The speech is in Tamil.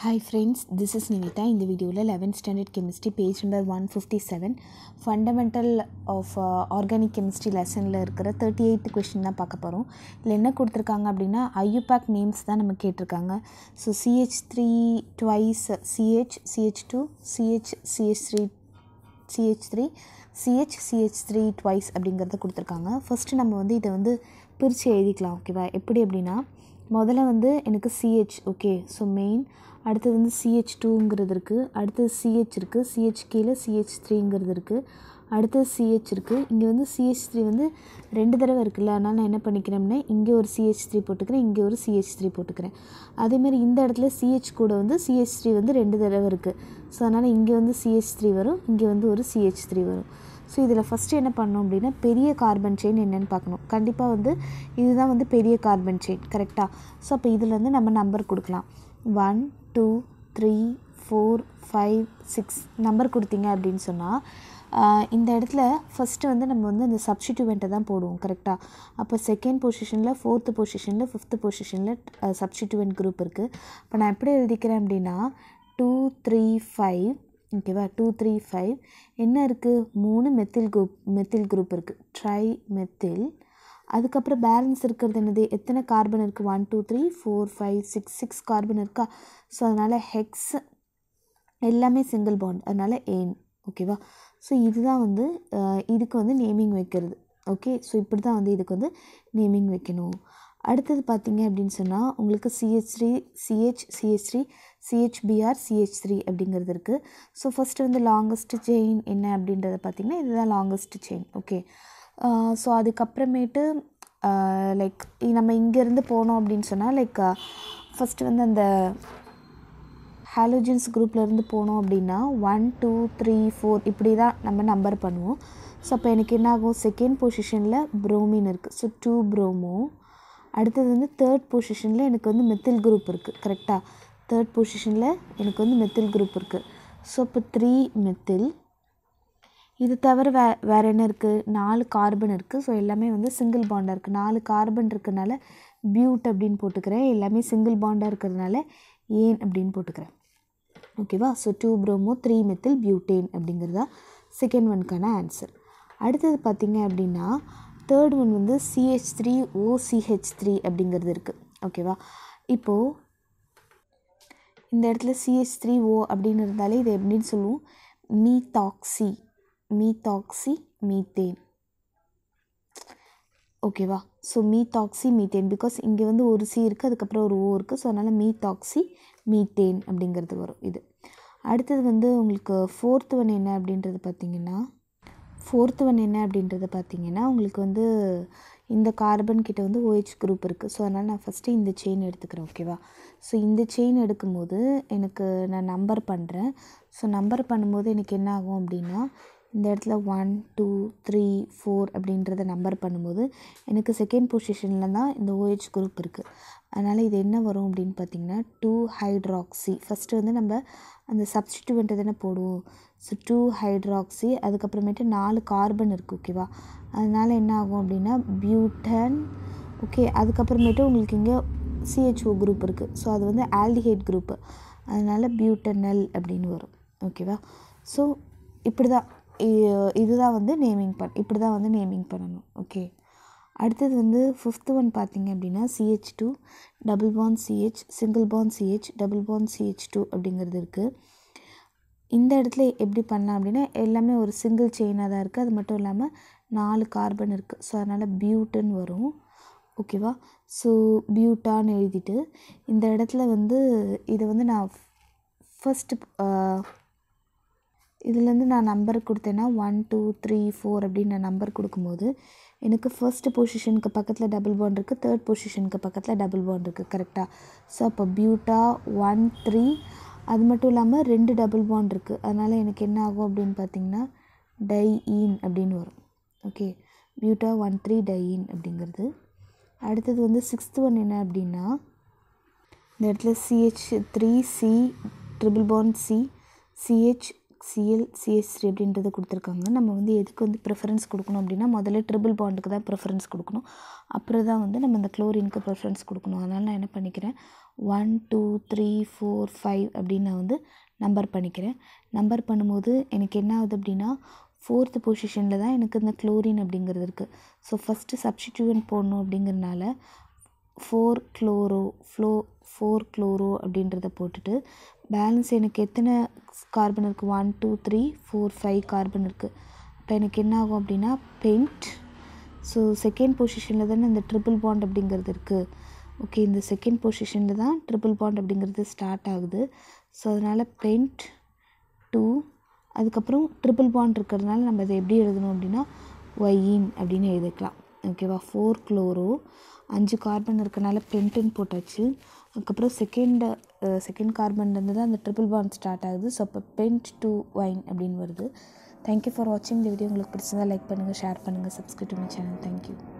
hi friends this is Nivitha இந்த வீடியோவில் eleventh standard chemistry page number one fifty seven fundamental of organic chemistry லெசனில் இருக்கிற தேர்ட்டி எயிட் கொஷின் தான் பார்க்க போகிறோம் இதில் என்ன கொடுத்துருக்காங்க அப்படின்னா ஐயூபேக் நேம்ஸ் தான் நம்ம கேட்டிருக்காங்க so CH three twice CH CH two CH CH three CH three CH CH three twice அப்படிங்கிறத கொடுத்துருக்காங்க ஃபஸ்ட்டு நம்ம வந்து இதை வந்து பிரித்து எழுதிக்கலாம் ஓகேவா எப்படி அப்படின்னா முதல்ல வந்து எனக்கு சிஹெச் ஓகே ஸோ மெயின் அடுத்தது வந்து சிஹெச் டூங்கிறது இருக்குது அடுத்தது சிஹெச் இருக்குது கீழே சிஹெச் த்ரீங்கிறது இருக்குது அடுத்தது சிஹெச் இருக்குது இங்கே வந்து சிஹெச் த்ரீ வந்து ரெண்டு தடவை இருக்குல்ல அதனால் நான் என்ன பண்ணிக்கிறேன்னா இங்கே ஒரு சிஹெச் த்ரீ போட்டுக்கிறேன் இங்கே ஒரு சிஹெச் த்ரீ போட்டுக்கிறேன் அதேமாதிரி இந்த இடத்துல சிஹெச் கூட வந்து சிஹெச் த்ரீ வந்து ரெண்டு தடவை இருக்குது ஸோ அதனால் இங்கே வந்து சிஹெச் த்ரீ வரும் இங்கே வந்து ஒரு சிஹெச் த்ரீ வரும் ஸோ இதில் ஃபஸ்ட்டு என்ன பண்ணோம் அப்படின்னா பெரிய கார்பன் செயின் என்னென்னு பார்க்கணும் கண்டிப்பாக வந்து இதுதான் வந்து பெரிய கார்பன் செயின் கரெக்டாக ஸோ அப்போ இதில் வந்து நம்ம நம்பர் கொடுக்கலாம் one two three four five six number கொடுத்தீங்க அப்படின்னு சொன்னால் இந்த இடத்துல ஃபஸ்ட்டு வந்து நம்ம வந்து அந்த சப்ஸ்டிடியூவெண்ட்டை தான் போடுவோம் கரெக்டாக அப்போ செகண்ட் பொசிஷனில் ஃபோர்த்து பொசிஷனில் ஃபிஃப்த்து பொசிஷனில் சப்ஸ்டிடியூவெண்ட் குரூப் இருக்குது இப்போ நான் எப்படி எழுதிக்கிறேன் அப்படின்னா டூ த்ரீ ஃபைவ் ஓகேவா டூ த்ரீ ஃபைவ் என்ன இருக்குது மூணு மெத்தில் குரூப் மெத்தில் குரூப் இருக்குது ட்ரை மெத்தில் அதுக்கப்புறம் பேலன்ஸ் இருக்கிறது என்னது எத்தனை கார்பன் இருக்குது one two three four five six six carbon இருக்கா ஸோ அதனால் ஹெக்ஸ் எல்லாமே சிங்கிள் பாண்ட் அதனால் ஏன் ஓகேவா ஸோ இதுதான் வந்து இதுக்கு வந்து நேமிங் வைக்கிறது ஓகே ஸோ இப்படி தான் வந்து இதுக்கு வந்து நேமிங் வைக்கணும் அடுத்தது பார்த்தீங்க அப்படின்னு சொன்னால் உங்களுக்கு CH three CH CH three CHBr CH three அப்படிங்கிறது இருக்குது ஸோ ஃபஸ்ட்டு வந்து லாங்கஸ்ட் செயின் என்ன அப்படின்றத பார்த்திங்கன்னா இதுதான் லாங்கஸ்ட் செயின் ஓகே ஸோ அதுக்கப்புறமேட்டு லைக் நம்ம இங்கேருந்து போனோம் அப்படின்னு சொன்னால் லைக் ஃபஸ்ட்டு வந்து அந்த ஹாலோஜின்ஸ் குரூப்லேருந்து போனோம் அப்படின்னா ஒன் டூ த்ரீ ஃபோர் இப்படி தான் நம்ம நம்பர் பண்ணுவோம் ஸோ அப்போ எனக்கு என்ன ஆகும் செகண்ட் பொசிஷனில் ப்ரோமின் இருக்குது ஸோ டூ ப்ரோமோ அடுத்தது வந்து தேர்ட் பொசிஷனில் எனக்கு வந்து மெத்தில் குரூப் இருக்குது கரெக்டாக தேர்ட் பொசிஷனில் எனக்கு வந்து மெத்தில் குரூப் இருக்குது ஸோ இப்போ த்ரீ மெத்தில் இது தவிர வே வேறு என்ன இருக்குது நாலு கார்பன் இருக்குது ஸோ எல்லாமே வந்து சிங்கிள் பாண்டாக இருக்குது நாலு கார்பன் இருக்கிறனால பியூட் அப்படின்னு போட்டுக்கிறேன் எல்லாமே சிங்கிள் பாண்டாக இருக்கிறதுனால ஏன் அப்படின்னு போட்டுக்கிறேன் ஓகேவா so two bromo three methyl butane அப்படிங்கிறதா செகண்ட் ஒனுக்கான ஆன்சர் அடுத்தது பார்த்திங்க அப்படின்னா தேர்ட் ஒன் வந்து சிஹெச் த்ரீ ஓசிஹெச் த்ரீ அப்படிங்கிறது இருக்குது ஓகேவா இப்போது இந்த இடத்துல சிஹெச் த்ரீ ஓ அப்படின்னு இருந்தாலே இது எப்படின்னு சொல்லுவோம் மீதாக்சி மீத்தாக்சி மீத்தேன் ஓகேவா ஸோ மீத்தாக்சி மீத்தேன் பிகாஸ் இங்கே வந்து ஒரு சி இருக்குது அதுக்கப்புறம் ஒரு ஓ இருக்குது ஸோ அதனால் மீத்தாக்சி மீத்தேன் அப்படிங்கிறது வரும் இது அடுத்தது வந்து உங்களுக்கு ஃபோர்த்து ஒன் என்ன அப்படின்றது பார்த்திங்கன்னா ஃபோர்த் ஒன் என்ன அப்படின்றத பார்த்தீங்கன்னா உங்களுக்கு வந்து இந்த கார்பன் கிட்டே வந்து ஓஹெச் குரூப் இருக்குது ஸோ அதனால் நான் ஃபஸ்ட்டு இந்த செயின் எடுத்துக்கிறேன் ஓகேவா ஸோ இந்த செயின் எடுக்கும்போது எனக்கு நான் நம்பர் பண்ணுறேன் ஸோ நம்பர் பண்ணும்போது எனக்கு என்ன ஆகும் அப்படின்னா இந்த இடத்துல ஒன் டூ த்ரீ ஃபோர் அப்படின்றத நம்பர் பண்ணும்போது எனக்கு செகண்ட் பொசிஷனில் தான் இந்த ஓஹெச் குரூப் இருக்குது அதனால் இது என்ன வரும் அப்படின்னு பார்த்திங்கன்னா டூ ஹைட்ராக்சி ஃபஸ்ட்டு வந்து நம்ம அந்த சப்ஸ்டிடியூவெண்ட்டை தானே போடுவோம் ஸோ டூ ஹைட்ராக்சி அதுக்கப்புறமேட்டு நாலு கார்பன் இருக்குது ஓகேவா அதனால் என்ன ஆகும் அப்படின்னா பியூட்டன் ஓகே அதுக்கப்புறமேட்டு உங்களுக்கு இங்கே சிஹெச்ஓ குரூப் இருக்குது ஸோ அது வந்து ஆல்டிஹைட் குரூப்பு அதனால் பியூட்டனல் அப்படின்னு வரும் ஓகேவா ஸோ இப்படி தான் இதுதான் வந்து நேமிங் பண் இப்படி தான் வந்து நேமிங் பண்ணணும் ஓகே அடுத்தது வந்து ஃபிஃப்த்து ஒன் பார்த்திங்க அப்படின்னா CH two double bond CH single bond CH double bond CH two அப்படிங்கிறது இருக்குது இந்த இடத்துல எப்படி பண்ணலாம் அப்படின்னா எல்லாமே ஒரு சிங்கிள் செயினாக தான் இருக்குது அது மட்டும் இல்லாமல் நாலு கார்பன் இருக்குது ஸோ அதனால் பியூட்டுன்னு வரும் ஓகேவா ஸோ பியூட்டான்னு எழுதிட்டு இந்த இடத்துல வந்து இதை வந்து நான் ஃபஸ்ட்டு இதுலேருந்து நான் நம்பர் கொடுத்தேன்னா ஒன் டூ த்ரீ ஃபோர் அப்படின்னு நான் நம்பர் கொடுக்கும்போது எனக்கு ஃபர்ஸ்ட் பொசிஷனுக்கு பக்கத்தில் டபுள் பவுண்ட் இருக்குது தேர்ட் பொசிஷனுக்கு பக்கத்தில் டபுள் பவுண்ட் இருக்குது கரெக்டாக ஸோ அப்போ பியூட்டா ஒன் த்ரீ அது மட்டும் இல்லாமல் ரெண்டு டபுள் பவுண்ட் இருக்குது அதனால் எனக்கு என்ன ஆகும் அப்படின்னு பார்த்தீங்கன்னா டைஈன் அப்படின்னு வரும் okay buta one three diene அப்படிங்கிறது அடுத்தது வந்து சிக்ஸ்த்து ஒன் என்ன அப்படின்னா இந்த இடத்துல CH three C triple bond C CH CL CSC அப்படின்றது கொடுத்துருக்காங்க நம்ம வந்து எதுக்கு வந்து ப்ரிஃபரன்ஸ் கொடுக்கணும் அப்படின்னா முதல்ல ட்ரிபிள் பாண்டுக்கு தான் ப்ரிஃபரன்ஸ் கொடுக்கணும் அப்புறம் தான் வந்து நம்ம இந்த க்ளோரினுக்கு ப்ரிஃபரன்ஸ் கொடுக்கணும் அதனால் நான் என்ன பண்ணிக்கிறேன் one two three four five அப்படின்னு நான் வந்து நம்பர் பண்ணிக்கிறேன் நம்பர் பண்ணும்போது எனக்கு என்ன ஆகுது அப்படின்னா ஃபோர்த்து பொசிஷனில் தான் எனக்கு இந்த குளோரின் அப்படிங்கிறது இருக்குது ஸோ ஃபஸ்ட்டு சப்ஸ்டிடியூன் போடணும் அப்படிங்கிறனால ஃபோர் குளோரோ ஃப்ளோ ஃபோர் க்ளோரோ அப்படின்றத போட்டுட்டு பேலன்ஸ் எனக்கு எத்தனை கார்பன் இருக்குது one two three four five carbon இருக்குது அப்போ எனக்கு என்ன ஆகும் அப்படின்னா பெயிண்ட் ஸோ செகண்ட் பொசிஷனில் தானே இந்த ட்ரிபிள் பாண்ட் அப்படிங்கிறது இருக்குது ஓகே இந்த செகண்ட் பொசிஷனில் தான் ட்ரிபிள் பாண்ட் அப்படிங்கிறது ஸ்டார்ட் ஆகுது ஸோ அதனால் பெயிண்ட் டூ அதுக்கப்புறம் ட்ரிபிள் பாண்ட் இருக்கிறதுனால நம்ம அதை எப்படி எழுதணும் அப்படின்னா ஒயின் அப்படின்னு எழுதிக்கலாம் ஓகேவா ஃபோர் க்ளோரோ அஞ்சு கார்பன் இருக்கனால பென்டென் போட்டாச்சு அதுக்கப்புறம் செகண்ட் செகண்ட் கார்பன்லேருந்து தான் அந்த ட்ரிபிள் பான் ஸ்டார்ட் ஆகுது ஸோ அப்போ பென்ட் டூ ஒயின் அப்படின்னு வருது தேங்க்யூ ஃபார் வாட்சிங் இந்த வீடியோ உங்களுக்கு பிடிச்சிருந்தா லைக் பண்ணுங்கள் ஷேர் பண்ணுங்கள் subscribe to my channel thank you